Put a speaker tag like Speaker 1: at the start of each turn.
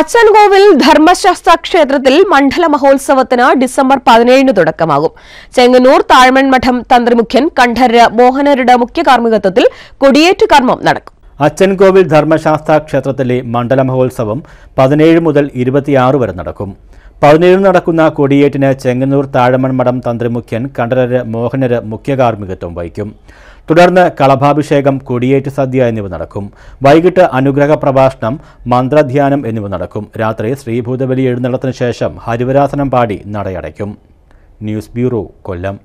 Speaker 1: അച്ചൻകോവിൽ ധർമ്മശാസ്ത്ര ക്ഷേത്രത്തിൽ മണ്ഡല മഹോത്സവത്തിന് ഡിസംബർ പതിനേഴിന് തുടക്കമാകും ചെങ്ങന്നൂർ താഴ്മൺമഠം തന്ത്രിമുഖ്യൻ കണ്ഠര മോഹനരുടെ മുഖ്യ കാർമ്മികത്വത്തിൽ കൊടിയേറ്റ് കർമ്മം നടക്കും
Speaker 2: അച്ചൻകോവിൽ ധർമ്മശാസ്ത്ര ക്ഷേത്രത്തിലെ മണ്ഡല മഹോത്സവം പതിനേഴ് മുതൽ ഇരുപത്തിയാറ് വരെ നടക്കും പതിനേഴിന് നടക്കുന്ന കൊടിയേറ്റിന് ചെങ്ങന്നൂർ താഴമൺമഠം തന്ത്രിമുഖ്യൻ കണ്ഠരര് മോഹനര് മുഖ്യകാർമ്മികത്വം വഹിക്കും തുടർന്ന് കളഭാഭിഷേകം കൊടിയേറ്റ് സദ്യ എന്നിവ നടക്കും വൈകിട്ട് അനുഗ്രഹ പ്രഭാഷണം മന്ത്രധ്യാനം എന്നിവ നടക്കും രാത്രി ശ്രീഭൂതബലി എഴുന്നള്ളത്തിന് ശേഷം ഹരിവരാസനം പാടി നടയടയ്ക്കും ന്യൂസ് ബ്യൂറോ കൊല്ലം